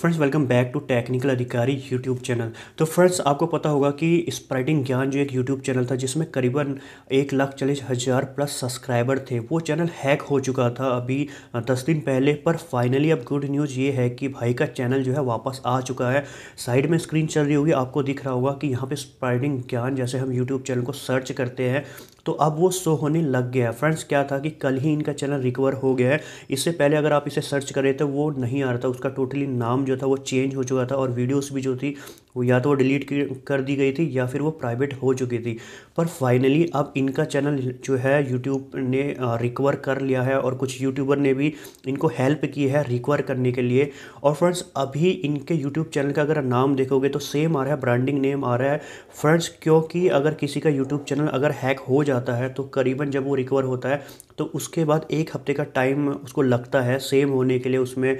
friends welcome back to technical Adhikari YouTube channel तो friends आपको पता होगा कि स्प्राइटिंग ज्ञान जो एक यूट्यूब चैनल था जिसमें करीबन एक लाख चालीस हज़ार प्लस सब्सक्राइबर थे वो चैनल हैक हो चुका था अभी दस दिन पहले पर फाइनली अब गुड न्यूज़ ये है कि भाई का चैनल जो है वापस आ चुका है साइड में स्क्रीन चल रही होगी आपको दिख रहा होगा कि यहाँ पर स्प्राइटिंग ज्ञान जैसे हम यूट्यूब चैनल को सर्च करते हैं तो अब वो शो होने लग गया है फ्रेंड्स क्या था कि कल ही इनका चैनल रिकवर हो गया है इससे पहले अगर आप इसे सर्च करें तो वो नहीं आ रहा था उसका टोटली नाम जो था वो चेंज हो चुका था और वीडियोस भी जो थी वो या तो वो डिलीट कर दी गई थी या फिर वो प्राइवेट हो चुकी थी पर फाइनली अब इनका चैनल जो है यूट्यूब ने रिकवर कर लिया है और कुछ यूट्यूबर ने भी इनको हेल्प की है रिकवर करने के लिए और फ्रेंड्स अभी इनके यूट्यूब चैनल का अगर नाम देखोगे तो सेम आ रहा है ब्रांडिंग नेम आ रहा है फ्रेंड्स क्योंकि अगर किसी का यूट्यूब चैनल अगर हैक हो जाता है तो करीबन जब वो रिकवर होता है तो उसके बाद एक हफ्ते का टाइम उसको लगता है सेम होने के लिए उसमें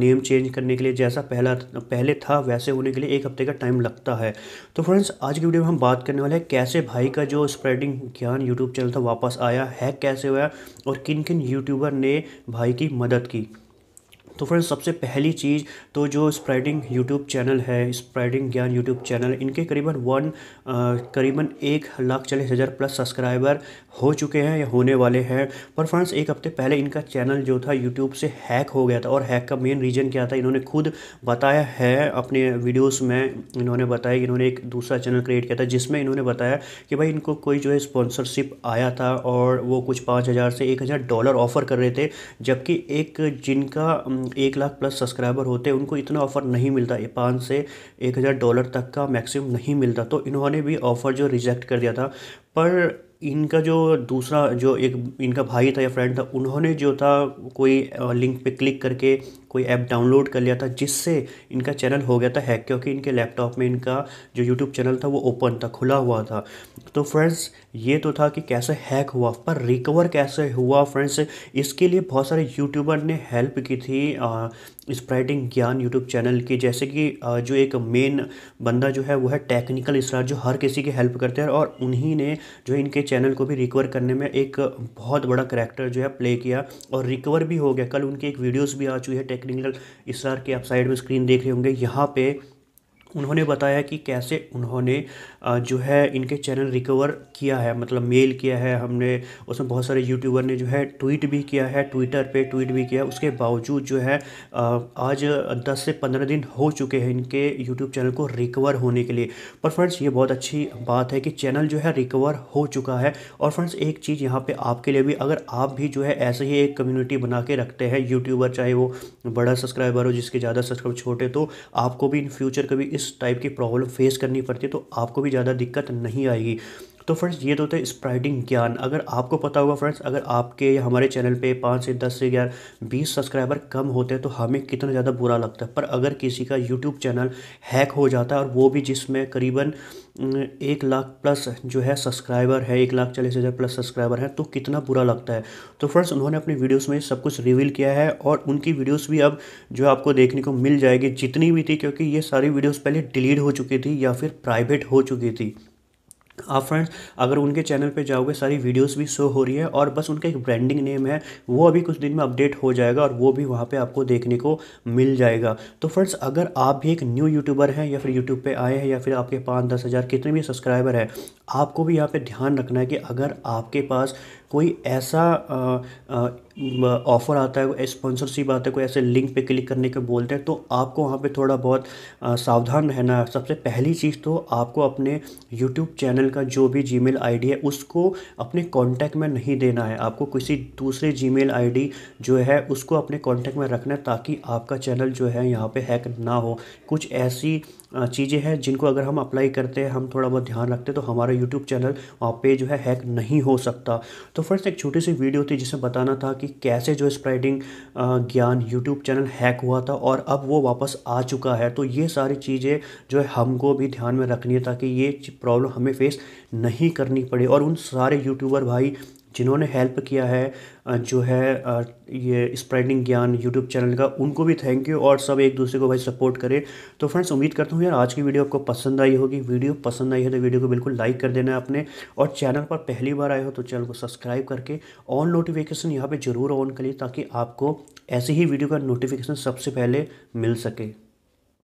नेम चेंज करने के लिए जैसा पहला पहले था वैसे होने के लिए एक हफ्ते का टाइम लगता है तो फ्रेंड्स आज की वीडियो में हम बात करने वाले हैं कैसे भाई का जो स्प्रेडिंग ज्ञान यूट्यूब चैनल था वापस आया है कैसे हुआ और किन किन यूट्यूबर ने भाई की मदद की तो फ्रेंड्स सबसे पहली चीज़ तो जो स्प्रेडिंग यूट्यूब चैनल है स्प्रेडिंग ज्ञान यूट्यूब चैनल इनके करीबन वन करीबन एक लाख चालीस हज़ार प्लस सब्सक्राइबर हो चुके हैं या होने वाले हैं पर फ्रेंड्स एक हफ्ते पहले इनका चैनल जो था यूट्यूब से हैक हो गया था और हैक का मेन रीज़न क्या था इन्होंने खुद बताया है अपने वीडियोज़ में इन्होंने बताया कि इन्होंने एक दूसरा चैनल क्रिएट किया था जिसमें इन्होंने बताया कि भाई इनको कोई जो है स्पॉन्सरशिप आया था और वो कुछ पाँच हज़ार से एक हज़ार डॉलर ऑफ़र कर रहे थे जबकि एक जिनका एक लाख प्लस सब्सक्राइबर होते हैं उनको इतना ऑफ़र नहीं मिलता पाँच से एक हज़ार डॉलर तक का मैक्सिमम नहीं मिलता तो इन्होंने भी ऑफ़र जो रिजेक्ट कर दिया था पर इनका जो दूसरा जो एक इनका भाई था या फ्रेंड था उन्होंने जो था कोई लिंक पे क्लिक करके कोई ऐप डाउनलोड कर लिया था जिससे इनका चैनल हो गया था हैक क्योंकि इनके लैपटॉप में इनका जो यूट्यूब चैनल था वो ओपन था खुला हुआ था तो फ्रेंड्स ये तो था कि कैसे हैक हुआ पर रिकवर कैसे हुआ फ्रेंड्स इसके लिए बहुत सारे यूट्यूबर ने हेल्प की थी स्प्राइटिंग ज्ञान यूट्यूब चैनल की जैसे कि आ, जो एक मेन बंदा जो है वो है टेक्निकल स्टार जो हर किसी की हेल्प करते हैं और उन्हीं ने जो इनके चैनल को भी रिकवर करने में एक बहुत बड़ा करेक्टर जो है प्ले किया और रिकवर भी हो गया कल उनकी एक वीडियोस भी आ चुकी है टेक्निकल इस के आप साइड में स्क्रीन देख रहे होंगे यहाँ पे उन्होंने बताया कि कैसे उन्होंने जो है इनके चैनल रिकवर किया है मतलब मेल किया है हमने उसमें बहुत सारे यूट्यूबर ने जो है ट्वीट भी किया है ट्विटर पे ट्वीट भी किया उसके बावजूद जो है आज 10 से 15 दिन हो चुके हैं इनके यूट्यूब चैनल को रिकवर होने के लिए पर फ्रेंड्स ये बहुत अच्छी बात है कि चैनल जो है रिकवर हो चुका है और फ्रेंड्स एक चीज़ यहाँ पर आपके लिए भी अगर आप भी जो है ऐसे ही एक कम्यूनिटी बना के रखते हैं यूट्यूबर चाहे वो बड़ा सब्सक्राइबर हो जिसके ज़्यादा सब्सक्राइबर छोटे तो आपको भी इन फ्यूचर कभी इस इस टाइप की प्रॉब्लम फेस करनी पड़ती है तो आपको भी ज़्यादा दिक्कत नहीं आएगी तो फ्रेंड्स ये तो थे स्प्राइडिंग ज्ञान अगर आपको पता होगा फ्रेंड्स अगर आपके या हमारे चैनल पे पाँच से दस से ग्यारह बीस सब्सक्राइबर कम होते हैं तो हमें कितना ज़्यादा बुरा लगता है पर अगर किसी का यूट्यूब चैनल हैक हो जाता है और वो भी जिसमें करीबन एक लाख प्लस जो है सब्सक्राइबर है एक लाख चालीस हज़ार प्लस सब्सक्राइबर है तो कितना बुरा लगता है तो फ्रेंड्स उन्होंने अपनी वीडियोस में सब कुछ रिवील किया है और उनकी वीडियोस भी अब जो आपको देखने को मिल जाएगी जितनी भी थी क्योंकि ये सारी वीडियोस पहले डिलीट हो चुकी थी या फिर प्राइवेट हो चुकी थी आप फ्रेंड्स अगर उनके चैनल पे जाओगे सारी वीडियोस भी शो हो रही है और बस उनका एक ब्रांडिंग नेम है वो अभी कुछ दिन में अपडेट हो जाएगा और वो भी वहाँ पे आपको देखने को मिल जाएगा तो फ्रेंड्स अगर आप भी एक न्यू यूट्यूबर हैं या फिर यूट्यूब पे आए हैं या फिर आपके पाँच दस हज़ार कितने भी सब्सक्राइबर हैं आपको भी यहाँ पर ध्यान रखना है कि अगर आपके पास कोई ऐसा ऑफ़र आता है स्पॉन्सरशिप आता है कोई ऐसे लिंक पे क्लिक करने के बोलते हैं तो आपको वहाँ पे थोड़ा बहुत सावधान रहना है सबसे पहली चीज़ तो आपको अपने यूट्यूब चैनल का जो भी जी मेल है उसको अपने कॉन्टैक्ट में नहीं देना है आपको किसी दूसरे जी मेल जो है उसको अपने कॉन्टैक्ट में रखना है ताकि आपका चैनल जो है यहाँ पर हैक ना हो कुछ ऐसी चीज़ें हैं जिनको अगर हम अप्लाई करते हैं हम थोड़ा बहुत ध्यान रखते हैं तो हमारा यूट्यूब चैनल वहाँ पे जो है हैक नहीं हो सकता तो फर्स्ट एक छोटी सी वीडियो थी जिसमें बताना था कि कैसे जो स्प्राइडिंग ज्ञान यूट्यूब चैनल हैक हुआ था और अब वो वापस आ चुका है तो ये सारी चीज़ें जो है हमको भी ध्यान में रखनी है ताकि ये प्रॉब्लम हमें फेस नहीं करनी पड़े और उन सारे यूट्यूबर भाई जिन्होंने हेल्प किया है जो है ये स्प्रेडिंग ज्ञान यूट्यूब चैनल का उनको भी थैंक यू और सब एक दूसरे को भाई सपोर्ट करें तो फ्रेंड्स उम्मीद करता हूँ यार आज की वीडियो आपको पसंद आई होगी वीडियो पसंद आई है तो वीडियो को बिल्कुल लाइक कर देना आपने और चैनल पर पहली बार आए हो तो चैनल को सब्सक्राइब करके ऑन नोटिफिकेशन यहाँ पर जरूर ऑन करिए ताकि आपको ऐसे ही वीडियो का नोटिफिकेशन सबसे पहले मिल सके